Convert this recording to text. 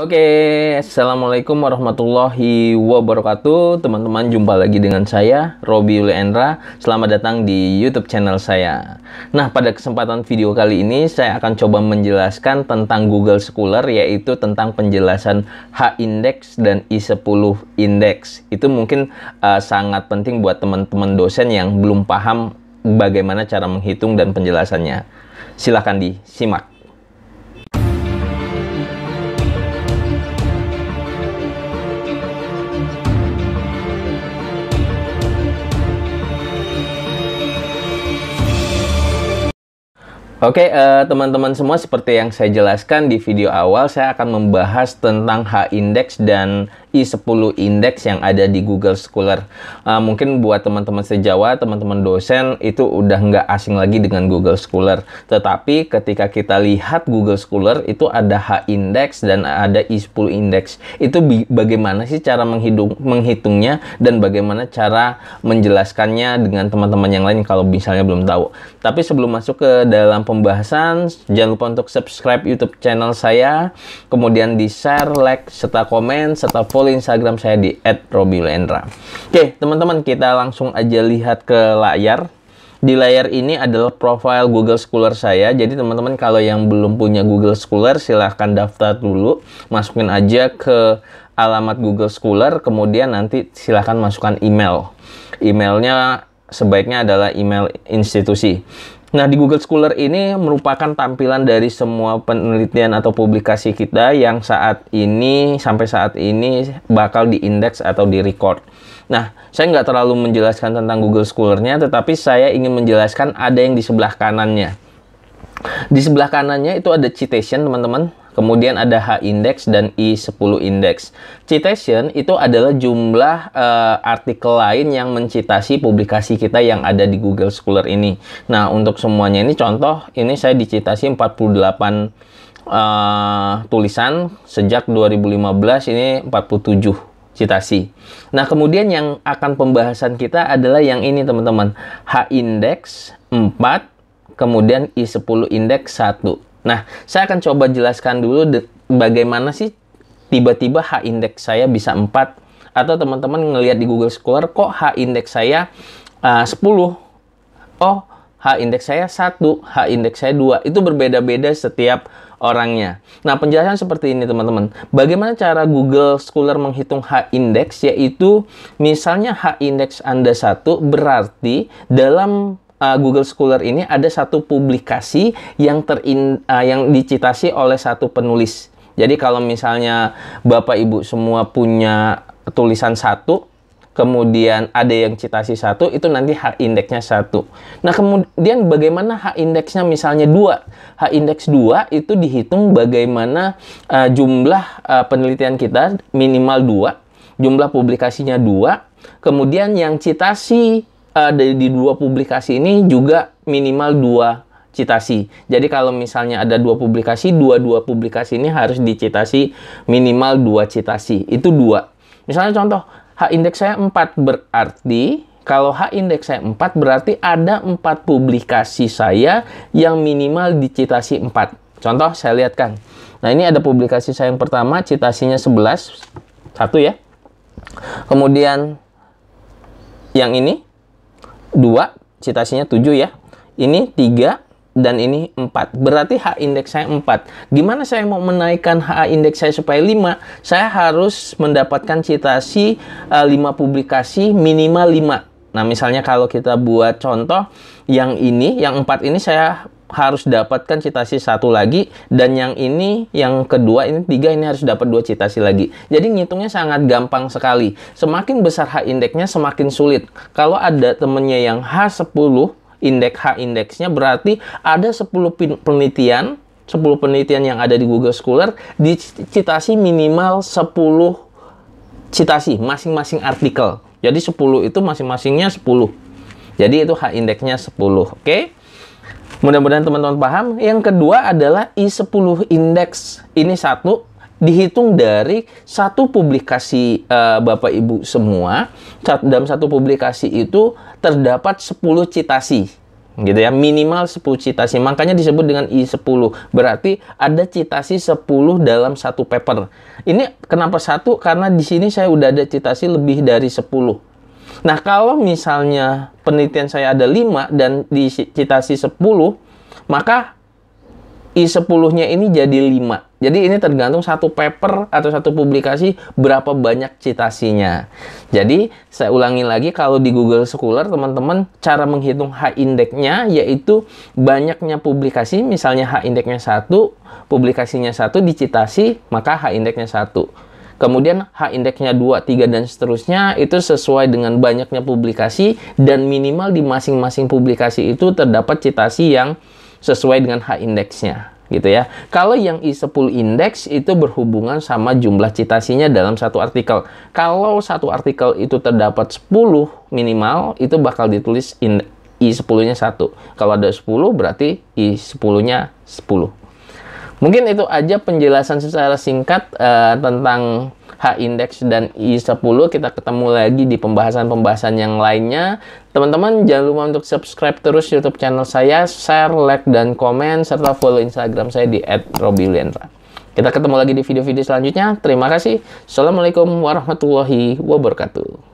Oke, Assalamualaikum warahmatullahi wabarakatuh Teman-teman, jumpa lagi dengan saya, Robi Uliendra Selamat datang di Youtube channel saya Nah, pada kesempatan video kali ini Saya akan coba menjelaskan tentang Google Scholar Yaitu tentang penjelasan H-index dan I10 index Itu mungkin uh, sangat penting buat teman-teman dosen yang belum paham Bagaimana cara menghitung dan penjelasannya Silahkan disimak Oke, okay, uh, eh, teman-teman semua, seperti yang saya jelaskan di video awal, saya akan membahas tentang H-index dan i e 10 indeks yang ada di Google Scholar. Uh, mungkin buat teman-teman sejawa, teman-teman dosen itu udah nggak asing lagi dengan Google Scholar. Tetapi ketika kita lihat Google Scholar itu ada H index dan ada i e 10 indeks. Itu bagaimana sih cara menghitung menghitungnya dan bagaimana cara menjelaskannya dengan teman-teman yang lain kalau misalnya belum tahu. Tapi sebelum masuk ke dalam pembahasan, jangan lupa untuk subscribe YouTube channel saya, kemudian di share, like, serta komen, serta follow follow Instagram saya di @robilendra. Oke, teman-teman kita langsung aja lihat ke layar. Di layar ini adalah profile Google Scholar saya. Jadi teman-teman kalau yang belum punya Google Scholar silahkan daftar dulu. Masukin aja ke alamat Google Scholar. Kemudian nanti silahkan masukkan email. Emailnya sebaiknya adalah email institusi. Nah, di Google Scholar ini merupakan tampilan dari semua penelitian atau publikasi kita yang saat ini sampai saat ini bakal diindeks atau direcord. Nah, saya nggak terlalu menjelaskan tentang Google Scholar-nya, tetapi saya ingin menjelaskan ada yang di sebelah kanannya. Di sebelah kanannya itu ada citation, teman-teman. Kemudian ada H index dan I10 index. Citation itu adalah jumlah uh, artikel lain yang mencitasi publikasi kita yang ada di Google Scholar ini. Nah, untuk semuanya ini contoh ini saya dicitasi 48 uh, eh, tulisan sejak 2015 ini 47 citasi. Nah, kemudian yang akan pembahasan kita adalah yang ini teman-teman. H index 4, kemudian I10 index 1. Nah, saya akan coba jelaskan dulu bagaimana sih tiba-tiba H index saya bisa 4 atau teman-teman ngelihat di Google Scholar kok H index saya eh, uh, 10. Oh, H index saya 1, H index saya 2. Itu berbeda-beda setiap orangnya. Nah, penjelasan seperti ini teman-teman. Bagaimana cara Google Scholar menghitung H-index? Yaitu misalnya H-index Anda 1 berarti dalam uh, Google Scholar ini ada satu publikasi yang terin uh, yang dicitasi oleh satu penulis. Jadi kalau misalnya Bapak Ibu semua punya tulisan satu, kemudian ada yang citasi satu, itu nanti hak indeksnya satu. Nah kemudian bagaimana hak indeksnya misalnya dua, Hak indeks dua itu dihitung bagaimana uh, jumlah uh, penelitian kita minimal dua, jumlah publikasinya dua, kemudian yang citasi uh, di, di dua publikasi ini juga minimal dua citasi. Jadi kalau misalnya ada dua publikasi, dua-dua publikasi ini harus dicitasi minimal dua citasi. Itu dua. Misalnya contoh, H indeks saya 4 berarti kalau H indeks saya 4 berarti ada empat publikasi saya yang minimal dicitasi 4. Contoh saya lihatkan. Nah, ini ada publikasi saya yang pertama citasinya 11 satu ya. Kemudian yang ini 2, citasinya 7 ya. Ini 3 dan ini 4. Berarti H indeks saya 4. Gimana saya mau menaikkan H indeks saya supaya 5? Saya harus mendapatkan citasi uh, eh, 5 publikasi minimal 5. Nah, misalnya kalau kita buat contoh yang ini, yang 4 ini saya harus dapatkan citasi satu lagi dan yang ini yang kedua ini tiga ini harus dapat dua citasi lagi jadi ngitungnya sangat gampang sekali semakin besar H indeksnya semakin sulit kalau ada temennya yang H10 indeks H indeksnya berarti ada 10 penelitian 10 penelitian yang ada di Google Scholar di dicitasi minimal 10 citasi masing-masing artikel jadi 10 itu masing-masingnya 10 jadi itu H indeksnya 10 oke okay? Mudah-mudahan teman-teman paham. Yang kedua adalah I10 Index. Ini satu dihitung dari satu publikasi uh, Bapak Ibu semua. Satu, dalam satu publikasi itu terdapat 10 citasi gitu ya minimal 10 citasi makanya disebut dengan I10 berarti ada citasi 10 dalam satu paper ini kenapa satu karena di sini saya udah ada citasi lebih dari 10 Nah, kalau misalnya penelitian saya ada 5 dan di citasi 10, maka I10-nya ini jadi 5. Jadi ini tergantung satu paper atau satu publikasi berapa banyak citasinya. Jadi saya ulangi lagi kalau di Google Scholar teman-teman cara menghitung H indeksnya yaitu banyaknya publikasi misalnya H indeksnya satu publikasinya 1 dicitasi maka H indeksnya satu Kemudian H indeksnya 2, 3 dan seterusnya itu sesuai dengan banyaknya publikasi dan minimal di masing-masing publikasi itu terdapat citasi yang sesuai dengan H indeksnya gitu ya. Kalau yang I10 indeks itu berhubungan sama jumlah citasinya dalam satu artikel. Kalau satu artikel itu terdapat 10 minimal, itu bakal ditulis I10-nya 1. Kalau ada 10 berarti I10-nya 10. Mungkin itu aja penjelasan secara singkat uh, tentang H-index dan I10. Kita ketemu lagi di pembahasan-pembahasan yang lainnya. Teman-teman, jangan lupa untuk subscribe terus YouTube channel saya, share, like, dan komen, serta follow Instagram saya di @robiliendra. Kita ketemu lagi di video-video selanjutnya. Terima kasih. Assalamualaikum warahmatullahi wabarakatuh.